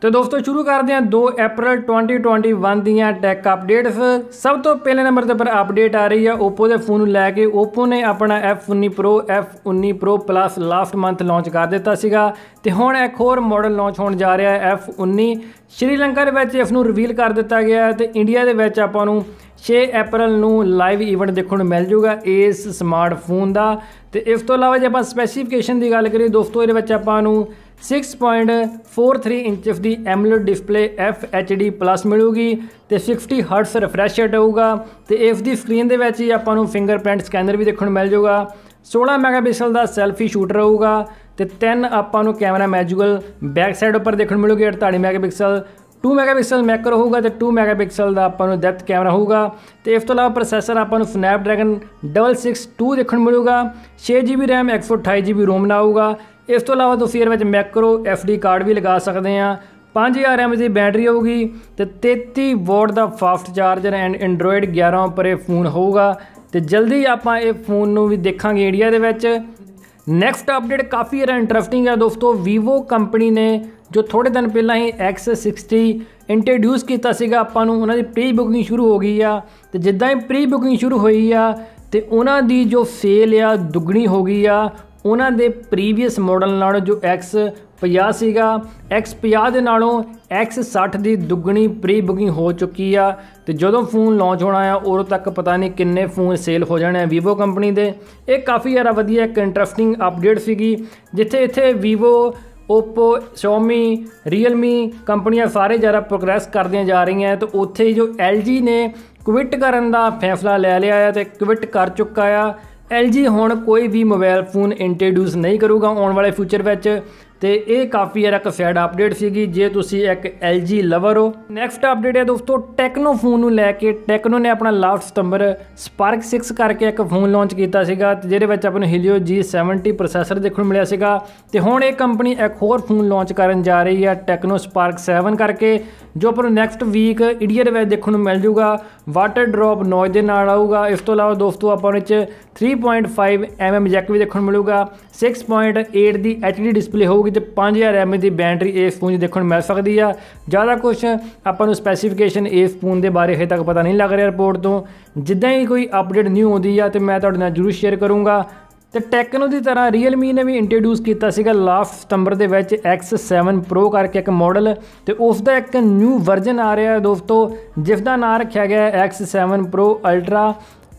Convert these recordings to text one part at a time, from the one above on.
ਤੇ ਦੋਸਤੋ ਸ਼ੁਰੂ ਕਰਦੇ ਹਾਂ 2 April 2021 ਦੀਆਂ ਟੈਕ ਅਪਡੇਟਸ ਸਭ ਤੋਂ ਪਹਿਲੇ ਨੰਬਰ ਤੇ ਪਰ ਅਪਡੇਟ ਆ ਰਹੀ ਹੈ Oppo ਦੇ ਫੋਨ ਨੂੰ ਲੈ ਕੇ Oppo ਨੇ ਆਪਣਾ F19 Pro F19 Pro Plus last month launch ਕਰ ਦਿੱਤਾ ਸੀਗਾ ਤੇ ਹੁਣ ਇੱਕ ਹੋਰ ਮਾਡਲ ਲਾਂਚ ਹੋਣ ਜਾ ਰਿਹਾ ਹੈ F19 ਸ਼੍ਰੀਲੰਕਾ ਦੇ ਵਿੱਚ ਇਸ ਨੂੰ ਰਿਵੀਲ ਕਰ ਦਿੱਤਾ ਗਿਆ ਹੈ ਤੇ ਇੰਡੀਆ ਦੇ ਵਿੱਚ ਆਪਾਂ ਨੂੰ 6 April ਨੂੰ ਲਾਈਵ ਇਵੈਂਟ ਦੇਖਣ ਨੂੰ ਮਿਲ ਜੂਗਾ ਇਸ ਸਮਾਰਟਫੋਨ ਦਾ ਤੇ ਇਸ ਤੋਂ ਇਲਾਵਾ ਜੇ ਆਪਾਂ ਸਪੈਸੀਫਿਕੇਸ਼ਨ ਦੀ ਗੱਲ ਕਰੀਏ ਦੋਸਤੋ ਇਹਦੇ ਵਿੱਚ ਆਪਾਂ ਨੂੰ 6.43 ਇੰਚ ਦੀ AMOLED ਡਿਸਪਲੇ FHD ਪਲੱਸ ਮਿਲੂਗੀ ਤੇ 60 Hz ਰਿਫਰੈਸ਼ ਰੇਟ ਹੋਊਗਾ ਤੇ ਇਸ ਦੀ ਸਕਰੀਨ ਦੇ ਵਿੱਚ ਹੀ ਆਪਾਂ ਨੂੰ ਫਿੰਗਰਪ੍ਰਿੰਟ ਸਕੈਨਰ ਵੀ ਦੇਖਣ ਨੂੰ ਮਿਲ ਜਾਊਗਾ 16 ਮੈਗਾਪਿਕਸਲ ਦਾ ਸੈਲਫੀ ਸ਼ੂਟਰ ਹੋਊਗਾ ਤੇ ਤਿੰਨ ਆਪਾਂ ਨੂੰ ਕੈਮਰਾ ਮੈਜੂਅਲ ਬੈਕ ਸਾਈਡ ਉੱਪਰ ਦੇਖਣ ਨੂੰ ਮਿਲੂਗੀ 48 ਮੈਗਾਪਿਕਸਲ 2 ਮੈਗਾਪਿਕਸਲ ਮੈਕਰ ਹੋਊਗਾ ਤੇ 2 ਮੈਗਾਪਿਕਸਲ ਦਾ ਆਪਾਂ ਨੂੰ ਡੈਪਥ ਕੈਮਰਾ ਹੋਊਗਾ ਤੇ ਇਸ ਤੋਂ ਇਲਾਵਾ ਪ੍ਰੋਸੈਸਰ ਆਪਾਂ ਨੂੰ Snapdragon 662 ਦੇਖਣ ਨੂੰ ਮਿਲੂਗਾ 6GB RAM 128GB ROM ਨਾਲ ਆਊਗਾ ਇਸ ਤੋਂ ਇਲਾਵਾ ਤੁਸੀਂ ਇਹਦੇ ਵਿੱਚ ਮੈਕਰੋ ਐਫਡੀ ਕਾਰਡ ਵੀ ਲਗਾ ਸਕਦੇ ਆ 5000 mAh ਦੀ ਬੈਟਰੀ ਹੋਊਗੀ ਤੇ 33 ਵਾਟ ਦਾ ਫਾਸਟ ਚਾਰਜਰ ਐਂਡ ਐਂਡਰੋਇਡ 11 ਉੱਪਰ ਇਹ ਫੋਨ ਹੋਊਗਾ ਤੇ ਜਲਦੀ ਆਪਾਂ ਇਹ ਫੋਨ ਨੂੰ ਵੀ ਦੇਖਾਂਗੇ ਇੰਡੀਆ ਦੇ ਵਿੱਚ ਨੈਕਸਟ ਅਪਡੇਟ ਕਾਫੀ ਜ਼ਿਆਦਾ ਇੰਟਰਸਟਿੰਗ ਹੈ ਦੋਸਤੋ Vivo ਕੰਪਨੀ ਨੇ ਜੋ ਥੋੜੇ ਦਿਨ ਪਹਿਲਾਂ ਹੀ X60 ਇੰਟਰੋਡਿਊਸ ਕੀਤਾ ਸੀਗਾ ਆਪਾਂ ਨੂੰ ਉਹਨਾਂ ਦੀ ਪ੍ਰੀ ਬੁਕਿੰਗ ਸ਼ੁਰੂ ਹੋ ਗਈ ਆ ਤੇ ਜਿੱਦਾਂ ਹੀ ਪ੍ਰੀ ਬੁਕਿੰਗ ਸ਼ੁਰੂ ਹੋਈ ਆ ਤੇ ਉਹਨਾਂ ਦੀ ਜੋ ਸੇਲ ਆ ਦੁੱਗਣੀ ਹੋ ਗਈ ਆ ਉਹਨਾਂ ਦੇ ਪ੍ਰੀਵੀਅਸ ਮਾਡਲ ਨਾਲ ਜੋ X 50 ਸੀਗਾ X 50 ਦੇ ਨਾਲੋਂ X 60 ਦੀ ਦੁੱਗਣੀ ਪ੍ਰੀ ਬੁਕਿੰਗ ਹੋ ਚੁੱਕੀ ਆ ਤੇ ਜਦੋਂ ਫੋਨ ਲਾਂਚ ਹੋਣਾ ਆ ਉਦੋਂ ਤੱਕ ਪਤਾ ਨਹੀਂ ਕਿੰਨੇ ਫੋਨ ਸੇਲ ਹੋ ਜਾਣੇ ਆ Vivo ਕੰਪਨੀ ਦੇ ਇਹ ਕਾਫੀ ਯਾਰਾ ਵਧੀਆ ਇੱਕ ਇੰਟਰਸਟਿੰਗ ਅਪਡੇਟ ਸੀਗੀ ਜਿੱਥੇ ਇੱਥੇ Vivo Oppo Xiaomi Realme ਕੰਪਨੀਆਂ ਸਾਰੇ ਜ਼ਿਆਦਾ ਪ੍ਰੋਗਰੈਸ ਕਰਦੀਆਂ ਜਾ ਰਹੀਆਂ ਤੇ ਉੱਥੇ ਜੋ LG ਨੇ ਕੁਇਟ ਕਰਨ ਦਾ ਫੈਸਲਾ ਲੈ ਲਿਆ ਆ ਤੇ ਕੁਇਟ ਕਰ ਚੁੱਕਾ ਆ LG ਹੁਣ ਕੋਈ ਵੀ ਮੋਬਾਈਲ ਫੋਨ ਇੰਟਰੋਡਿਊਸ ਨਹੀਂ ਕਰੂਗਾ ਆਉਣ ਵਾਲੇ ਫਿਊਚਰ ਵਿੱਚ ਤੇ ਇਹ ਕਾਫੀ ਯਾਰ ਇੱਕ ਸੈਡ ਅਪਡੇਟ ਸੀਗੀ ਜੇ ਤੁਸੀਂ ਇੱਕ LG ਲਵਰ ਹੋ ਨੈਕਸਟ ਅਪਡੇਟ ਹੈ ਦੋਸਤੋ ਟੈਕਨੋ ਫੋਨ ਨੂੰ ਲੈ ਕੇ ਟੈਕਨੋ ਨੇ ਆਪਣਾ ਲਾਸਟ ਸਤੰਬਰ ਸਪਾਰਕ 6 ਕਰਕੇ ਇੱਕ ਫੋਨ ਲਾਂਚ ਕੀਤਾ ਸੀਗਾ ਜਿਹਦੇ ਵਿੱਚ ਆਪਾਂ ਨੂੰ ਹੀਲੀਓ G70 ਪ੍ਰੋਸੈਸਰ ਦੇਖਣ ਨੂੰ ਮਿਲਿਆ ਸੀਗਾ ਤੇ ਹੁਣ ਇਹ ਕੰਪਨੀ ਇੱਕ ਹੋਰ ਫੋਨ ਲਾਂਚ ਕਰਨ ਜਾ ਰਹੀ ਹੈ ਟੈਕਨੋ ਸਪਾਰਕ 7 ਕਰਕੇ ਜੋ ਪਰ ਨੈਕਸਟ ਵੀਕ ਇੰਡੀਆ ਦੇ ਵਿੱਚ ਦੇਖਣ ਨੂੰ ਮਿਲ ਜੂਗਾ ਵਾਟਰ ਡ੍ਰੌਪ ਨੌਜ ਦੇ ਨਾਲ ਆਊਗਾ ਇਸ ਤੋਂ ਇਲਾਵਾ ਦੋਸਤੋ ਆਪਾਂ ਨੂੰ ਇਹ 3.5 mm ਜੈਕ ਵੀ ਦੇਖਣ ਨੂੰ ਮਿਲੂਗਾ 6.8 ਦੀ HD ਡਿਸਪਲੇ ਹੋਊਗੀ ਕਿਉਂਕਿ ਤੇ 5000 mAh ਦੀ ਬੈਟਰੀ ਇਸ ਫੋਨ 'ਚ ਦੇਖਣ ਮਿਲ ਸਕਦੀ ਆ ਜ਼ਿਆਦਾ ਕੁਝ ਆਪਾਂ ਨੂੰ ਸਪੈਸੀਫਿਕੇਸ਼ਨ ਇਸ ਫੋਨ ਦੇ ਬਾਰੇ ਹੇ ਤੱਕ ਪਤਾ ਨਹੀਂ ਲੱਗ ਰਿਹਾ ਰਿਪੋਰਟ ਤੋਂ ਜਿੱਦਾਂ ਹੀ ਕੋਈ ਅਪਡੇਟ ਨਿਊ ਆਉਂਦੀ ਆ ਤੇ ਮੈਂ ਤੁਹਾਡੇ ਨਾਲ ਜ਼ਰੂਰ ਸ਼ੇਅਰ ਕਰੂੰਗਾ ਤੇ ਟੈਕਨੋ ਦੀ ਤਰ੍ਹਾਂ Realme ਨੇ ਵੀ ਇੰਟਰੋਡਿਊਸ ਕੀਤਾ ਸੀਗਾ ਲਾਸਟ ਸਤੰਬਰ ਦੇ ਵਿੱਚ X7 Pro ਕਰਕੇ ਇੱਕ ਮਾਡਲ ਤੇ ਉਸ ਦਾ ਇੱਕ ਨਿਊ ਵਰਜ਼ਨ ਆ ਰਿਹਾ ਹੈ ਦੋਸਤੋ ਜਿਸ ਦਾ ਨਾਮ ਰੱਖਿਆ ਗਿਆ ਹੈ X7 Pro Ultra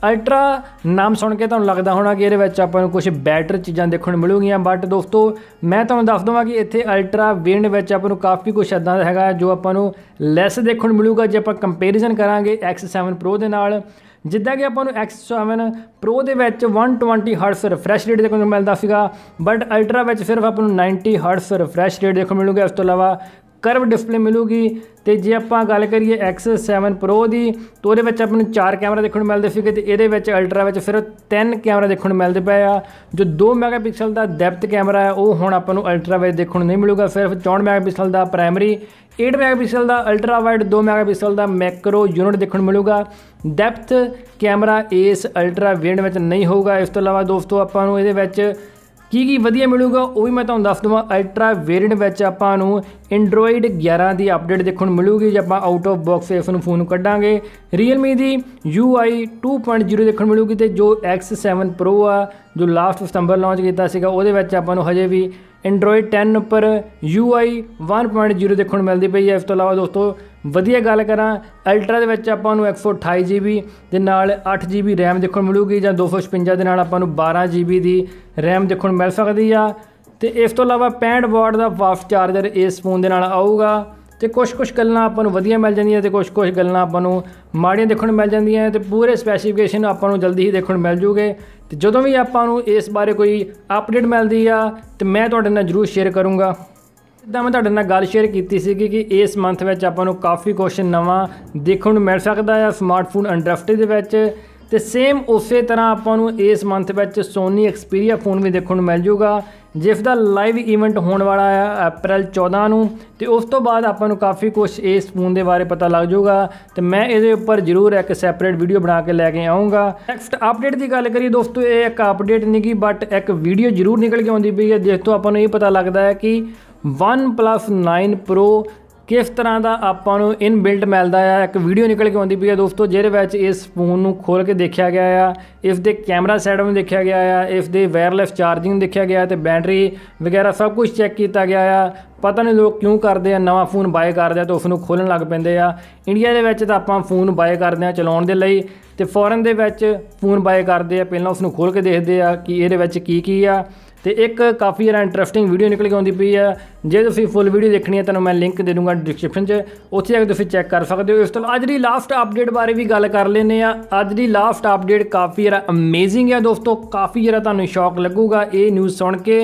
ਅਲਟਰਾ ਨਾਮ ਸੁਣ ਕੇ ਤੁਹਾਨੂੰ ਲੱਗਦਾ ਹੋਣਾ ਕਿ ਇਹਦੇ ਵਿੱਚ ਆਪਾਂ ਨੂੰ ਕੁਝ ਬੈਟਰ ਚੀਜ਼ਾਂ ਦੇਖਣ ਨੂੰ ਮਿਲੂਗੀਆਂ ਬਟ ਦੋਸਤੋ ਮੈਂ ਤੁਹਾਨੂੰ ਦੱਸ ਦਵਾਂ ਕਿ ਇੱਥੇ ਅਲਟਰਾ ਵੇਨ ਵਿੱਚ ਆਪਾਂ ਨੂੰ ਕਾਫੀ ਕੁਝ ਇਦਾਂ ਦਾ ਹੈਗਾ ਜੋ ਆਪਾਂ ਨੂੰ ਲੈਸ ਦੇਖਣ ਨੂੰ ਮਿਲੂਗਾ ਜੇ ਆਪਾਂ ਕੰਪੈਰੀਜ਼ਨ ਕਰਾਂਗੇ X7 Pro ਦੇ ਨਾਲ ਜਿੱਦਾਂ ਕਿ ਆਪਾਂ ਨੂੰ X7 Pro ਦੇ ਵਿੱਚ 120 Hz ਰਿਫਰੈਸ਼ ਰੇਟ ਦੇਖਣ ਨੂੰ ਮਿਲਦਾ ਸੀਗਾ ਬਟ ਅਲਟਰਾ ਵਿੱਚ ਸਿਰਫ ਆਪਾਂ ਨੂੰ 90 Hz ਰਿਫਰੈਸ਼ ਰੇਟ ਦੇਖਣ ਨੂੰ ਮਿਲੂਗਾ ਇਸ ਤੋਂ ਇਲਾਵਾ ਕਰਵ ਡਿਸਪਲੇ ਮਿਲੂਗੀ ਤੇ ਜੇ ਆਪਾਂ ਗੱਲ ਕਰੀਏ X7 Pro ਦੀ ਤਾਂ ਉਹਦੇ ਵਿੱਚ ਆਪਾਂ ਨੂੰ ਚਾਰ ਕੈਮਰਾ ਦੇਖਣ ਨੂੰ ਮਿਲਦੇ ਸੀਗੇ ਤੇ ਇਹਦੇ ਵਿੱਚ ਅਲਟਰਾ ਵਿੱਚ ਫਿਰ ਤਿੰਨ ਕੈਮਰਾ ਦੇਖਣ ਨੂੰ ਮਿਲਦੇ ਪਏ ਆ ਜੋ 2 ਮੈਗਾਪਿਕਸਲ ਦਾ ਡੈਪਥ ਕੈਮਰਾ ਹੈ ਉਹ ਹੁਣ ਆਪਾਂ ਨੂੰ ਅਲਟਰਾ ਵਿੱਚ ਦੇਖਣ ਨੂੰ ਨਹੀਂ ਮਿਲੂਗਾ ਸਿਰਫ 64 ਮੈਗਾਪਿਕਸਲ ਦਾ ਪ੍ਰਾਇਮਰੀ 8 ਮੈਗਾਪਿਕਸਲ ਦਾ ਅਲਟਰਾ ਵਾਈਡ 2 ਮੈਗਾਪਿਕਸਲ ਦਾ ਮੈਕਰੋ ਯੂਨਿਟ ਦੇਖਣ ਨੂੰ ਮਿਲੂਗਾ ਡੈਪਥ ਕੈਮਰਾ ਇਸ ਅਲਟਰਾ ਵੇਰੀਐਂਟ ਵਿੱਚ ਨਹੀਂ ਹੋਊਗਾ ਇਸ ਤੋਂ ਇਲਾਵਾ ਦੋਸਤੋ ਆਪਾਂ ਨੂੰ ਇਹਦੇ ਵਿੱਚ ਕੀ ਕੀ ਵਧੀਆ ਮਿਲੂਗਾ ਉਹ ਵੀ ਮੈਂ ਤੁਹਾਨੂੰ ਦੱਸ ਦਵਾਂ ਅਲਟਰਾ ਵੇਰੀਐਂਟ ਵਿੱਚ ਆਪਾਂ ਨੂੰ ਐਂਡਰੋਇਡ 11 ਦੀ ਅਪਡੇਟ ਦੇਖਣ ਨੂੰ ਮਿਲੂਗੀ ਜੇ ਆਪਾਂ ਆਊਟ ਆਫ ਬਾਕਸ ਇਸ ਨੂੰ ਫੋਨ ਨੂੰ ਕੱਢਾਂਗੇ Realme ਦੀ UI 2.0 ਦੇਖਣ ਨੂੰ ਮਿਲੂਗੀ ਤੇ ਜੋ X7 Pro ਆ ਜੋ ਲਾਸਟ ਸਤੰਬਰ ਲਾਂਚ ਕੀਤਾ ਸੀਗਾ ਉਹਦੇ ਵਿੱਚ ਆਪਾਂ ਨੂੰ ਹਜੇ ਵੀ ਐਂਡਰੋਇਡ 10 ਉੱਪਰ UI 1.0 ਦੇਖਣ ਨੂੰ ਮਿਲਦੀ ਪਈ ਹੈ ਇਸ ਤੋਂ ਇਲਾਵਾ ਦੋਸਤੋ ਵਧੀਆ ਗੱਲ ਕਰਾਂ ਅਲਟਰਾ ਦੇ ਵਿੱਚ ਆਪਾਂ ਨੂੰ 128GB ਦੇ ਨਾਲ 8GB RAM ਦੇਖਣ ਮਿਲੂਗੀ ਜਾਂ 256 ਦੇ ਨਾਲ ਆਪਾਂ ਨੂੰ 12GB ਦੀ RAM ਦੇਖਣ ਮਿਲ ਸਕਦੀ ਆ ਤੇ ਇਸ ਤੋਂ ਇਲਾਵਾ 65 ਵਾਟ ਦਾ ਫਾਸਟ ਚਾਰਜਰ ਇਸ ਫੋਨ ਦੇ ਨਾਲ ਆਊਗਾ ਤੇ ਕੁਝ-ਕੁਝ ਗੱਲਾਂ ਆਪਾਂ ਨੂੰ ਵਧੀਆ ਮਿਲ ਜਾਂਦੀਆਂ ਤੇ ਕੁਝ-ਕੁਝ ਗੱਲਾਂ ਆਪਾਂ ਨੂੰ ਮਾੜੀਆਂ ਦੇਖਣ ਨੂੰ ਮਿਲ ਜਾਂਦੀਆਂ ਤੇ ਪੂਰੇ ਸਪੈਸੀਫਿਕੇਸ਼ਨ ਆਪਾਂ ਨੂੰ ਜਲਦੀ ਹੀ ਦੇਖਣ ਨੂੰ ਮਿਲ ਜੂਗੇ ਤੇ ਜਦੋਂ ਵੀ ਆਪਾਂ ਨੂੰ ਇਸ ਬਾਰੇ ਕੋਈ ਅਪਡੇਟ ਮਿਲਦੀ ਆ ਤੇ ਮੈਂ ਤੁਹਾਡੇ ਨਾਲ ਜ਼ਰੂਰ ਸ਼ੇਅਰ ਕਰੂੰਗਾ ਜਿੱਦਾਂ ਮੈਂ ਤੁਹਾਡੇ ਨਾਲ ਗੱਲ ਸ਼ੇਅਰ ਕੀਤੀ ਸੀ ਕਿ ਇਸ ਮੰਥ ਵਿੱਚ ਆਪਾਂ ਨੂੰ ਕਾਫੀ ਕੁਐਸਚਨ ਨਵਾਂ ਦੇਖਣ ਨੂੰ ਮਿਲ ਸਕਦਾ ਹੈ ਸਮਾਰਟਫੋਨ ਅਨਡਰਾਫਟਡ ਦੇ ਵਿੱਚ ਤੇ ਸੇਮ ਉਸੇ ਤਰ੍ਹਾਂ ਆਪਾਂ ਨੂੰ ਇਸ ਮੰਥ ਵਿੱਚ Sony Xperia ਫੋਨ ਵੀ ਦੇਖਣ ਨੂੰ ਮਿਲ ਜੂਗਾ ਜਿਸ ਦਾ ਲਾਈਵ ਇਵੈਂਟ ਹੋਣ ਵਾਲਾ ਹੈ ਅਪ੍ਰੈਲ 14 ਨੂੰ ਤੇ ਉਸ ਤੋਂ ਬਾਅਦ ਆਪਾਂ ਨੂੰ ਕਾਫੀ ਕੁਝ ਇਸ ਫੋਨ ਦੇ ਬਾਰੇ ਪਤਾ ਲੱਗ ਜਾਊਗਾ ਤੇ ਮੈਂ ਇਹਦੇ ਉੱਪਰ ਜ਼ਰੂਰ ਇੱਕ ਸੈਪਰੇਟ ਵੀਡੀਓ ਬਣਾ ਕੇ ਲੈ ਕੇ ਆਉਂਗਾ ਨੈਕਸਟ ਅਪਡੇਟ ਦੀ ਗੱਲ ਕਰੀਏ ਦੋਸਤੋ ਇਹ ਇੱਕ ਅਪਡੇਟ ਨਹੀਂ ਕੀ ਬਟ ਇੱਕ ਵੀਡੀਓ ਜ਼ਰੂਰ ਨਿਕਲ ਕੇ ਆਉਂਦੀ ਪਈ ਹੈ ਜਿਸ ਤੋਂ ਆਪਾਂ ਨੂੰ ਇਹ ਪਤਾ ਲੱਗਦਾ ਹੈ ਕਿ OnePlus 9 Pro ਕਿਸ ਤਰ੍ਹਾਂ ਦਾ ਆਪਾਂ ਨੂੰ ਇਨ ਬਿਲਟ ਮਿਲਦਾ ਆ ਇੱਕ ਵੀਡੀਓ ਨਿਕਲ ਕੇ ਆਉਂਦੀ ਪਈ ਆ ਦੋਸਤੋ ਜਿਹਦੇ ਵਿੱਚ ਇਸ ਫੋਨ ਨੂੰ ਖੋਲ ਕੇ ਦੇਖਿਆ ਗਿਆ ਆ ਇਸ ਦੇ ਕੈਮਰਾ ਸੈਟਅਪ ਨੂੰ ਦੇਖਿਆ ਗਿਆ ਆ ਇਸ ਦੇ ਵਾਇਰਲੈਸ ਚਾਰਜਿੰਗ ਦੇਖਿਆ ਗਿਆ ਤੇ ਬੈਟਰੀ ਵਗੈਰਾ ਸਭ ਕੁਝ ਚੈੱਕ ਕੀਤਾ ਗਿਆ ਆ ਪਤਾ ਨਹੀਂ ਲੋਕ ਕਿਉਂ ਕਰਦੇ ਆ ਨਵਾਂ ਫੋਨ ਬਾਏ ਕਰਦੇ ਆ ਤਾਂ ਉਸ ਨੂੰ ਖੋਲਣ ਲੱਗ ਪੈਂਦੇ ਆ ਇੰਡੀਆ ਦੇ ਵਿੱਚ ਤਾਂ ਆਪਾਂ ਫੋਨ ਬਾਏ ਕਰਦੇ ਆ ਚਲਾਉਣ ਦੇ ਲਈ ਤੇ ਫੋਰਨ ਦੇ ਵਿੱਚ ਫੋਨ ਬਾਏ ਕਰਦੇ ਆ ਪਹਿਲਾਂ ਉਸ ਨੂੰ ਖੋਲ ਕੇ ਦੇਖਦੇ ਆ ਕਿ ਇਹਦੇ ਵਿੱਚ ਕੀ ਕੀ ਆ ਤੇ ਇੱਕ ਕਾਫੀ ਜਰਾ ਇੰਟਰਸਟਿੰਗ ਵੀਡੀਓ ਨਿਕਲ ਕੇ ਆਉਂਦੀ ਪਈ ਆ ਜੇ ਤੁਸੀਂ ਫੁੱਲ ਵੀਡੀਓ ਦੇਖਣੀ ਹੈ ਤੁਹਾਨੂੰ ਮੈਂ ਲਿੰਕ ਦੇ ਦੂੰਗਾ ਡਿਸਕ੍ਰਿਪਸ਼ਨ 'ਚ ਉੱਥੇ ਜਾ ਕੇ ਤੁਸੀਂ ਚੈੱਕ ਕਰ ਸਕਦੇ ਹੋ ਇਸ ਤੋਂ ਅੱਜ ਦੀ ਲਾਸਟ ਅਪਡੇਟ ਬਾਰੇ ਵੀ ਗੱਲ ਕਰ ਲੈਨੇ ਆ ਅੱਜ ਦੀ ਲਾਸਟ ਅਪਡੇਟ ਕਾਫੀ ਜਰਾ ਅਮੇਜ਼ਿੰਗ ਹੈ ਦੋਸਤੋ ਕਾਫੀ ਜਰਾ ਤੁਹਾਨੂੰ ਸ਼ੌਕ ਲੱਗੂਗਾ ਇਹ ਨਿਊਜ਼ ਸੁਣ ਕੇ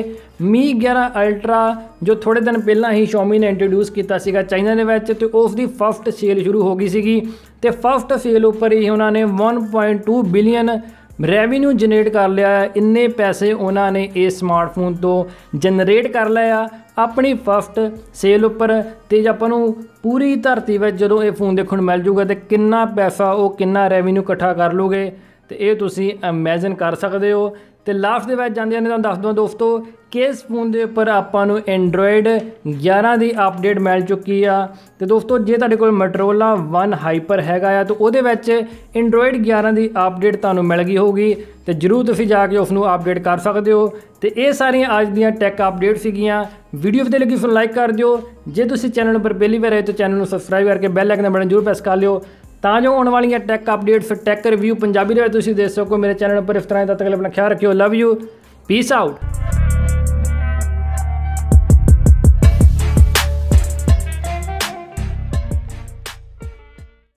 Mi 11 Ultra ਜੋ ਥੋੜੇ ਦਿਨ ਪਹਿਲਾਂ ਹੀ Xiaomi ਨੇ ਇੰਟਰੋਡਿਊਸ ਕੀਤਾ ਸੀਗਾ ਚਾਈਨਾ ਦੇ ਵਿੱਚ ਤੇ ਉਸ ਦੀ ਫਸਟ ਸੇਲ ਸ਼ੁਰੂ ਹੋ ਗਈ ਸੀਗੀ ਤੇ ਫਸਟ ਸੇਲ ਉੱਪਰ ਹੀ ਉਹਨਾਂ ਨੇ 1.2 ਬਿਲੀਅਨ ਰੈਵਨਿਊ ਜਨਰੇਟ ਕਰ ਲਿਆ ਇੰਨੇ ਪੈਸੇ ਉਹਨਾਂ ਨੇ ਇਸ ਸਮਾਰਟਫੋਨ ਤੋਂ ਜਨਰੇਟ ਕਰ ਲਿਆ ਆਪਣੀ ਫਸਟ ਸੇਲ ਉੱਪਰ ਤੇ ਆਪਾਂ ਨੂੰ ਪੂਰੀ ਧਰਤੀ ਵਿੱਚ ਜਦੋਂ ਇਹ ਫੋਨ ਦੇਖਣ ਮਿਲ ਜੂਗਾ ਤੇ ਕਿੰਨਾ ਪੈਸਾ ਉਹ ਕਿੰਨਾ ਰੈਵਨਿਊ ਇਕੱਠਾ ਕਰ ਲੋਗੇ ਤੇ ਇਹ ਤੁਸੀਂ ਇਮੇਜਿਨ ਕਰ ਸਕਦੇ ਹੋ ਤੇ ਲਾਸਟ ਦੇ ਵਿੱਚ ਜਾਂਦੇ ਨੇ ਤੁਹਾਨੂੰ ਦੱਸ ਦਵਾਂ ਦੋਸਤੋ ਕਿ ਇਸ ਫੋਨ ਦੇ ਉੱਪਰ ਆਪਾਂ ਨੂੰ ਐਂਡਰੋਇਡ 11 ਦੀ ਅਪਡੇਟ ਮਿਲ ਚੁੱਕੀ ਆ ਤੇ ਦੋਸਤੋ ਜੇ ਤੁਹਾਡੇ ਕੋਲ ਮਟਰੋਲਾ 1 ਹਾਈਪਰ ਹੈਗਾ ਆ ਤਾਂ ਉਹਦੇ ਵਿੱਚ ਐਂਡਰੋਇਡ 11 ਦੀ ਅਪਡੇਟ ਤੁਹਾਨੂੰ ਮਿਲ ਗਈ ਹੋਊਗੀ ਤੇ ਜਰੂਰ ਤੁਸੀਂ ਜਾ ਕੇ ਉਸ ਨੂੰ ਅਪਡੇਟ ਕਰ ਸਕਦੇ ਹੋ ਤੇ ਇਹ ਸਾਰੀਆਂ ਅੱਜ ਦੀਆਂ ਟੈਕ ਅਪਡੇਟ ਸੀਗੀਆਂ ਵੀਡੀਓ ਵਧੀਆ ਲੱਗੀ ਫਿਰ ਲਾਈਕ ਕਰ ਦਿਓ ਜੇ ਤੁਸੀਂ ਚੈਨਲ ਉੱਪਰ ਪਹਿਲੀ ਵਾਰ ਆਏ ਤਾਂ ਚੈਨਲ ਨੂੰ ਸਬਸਕ੍ਰਾਈਬ ਕਰਕੇ ਬੈਲ ਆਈਕਨ ਦਾ ਬਟਨ ਜਰੂਰ ਪ੍ਰੈਸ ਕਰ ਲਿਓ ਤਾਂ ਜੋ ਆਉਣ ਵਾਲੀਆਂ tech updates tech review Punjabi ਦੇ ਤੁਸੀਂ ਦੇਖ ਸਕੋ ਮੇਰੇ ਚੈਨਲ ਉੱਪਰ ਇਸ ਤਰ੍ਹਾਂ ਦਾ ਤੱਕ ਆਪਣਾ ਖਿਆਲ ਰੱਖਿਓ ਲਵ ਯੂ ਪੀਸ ਆਊਟ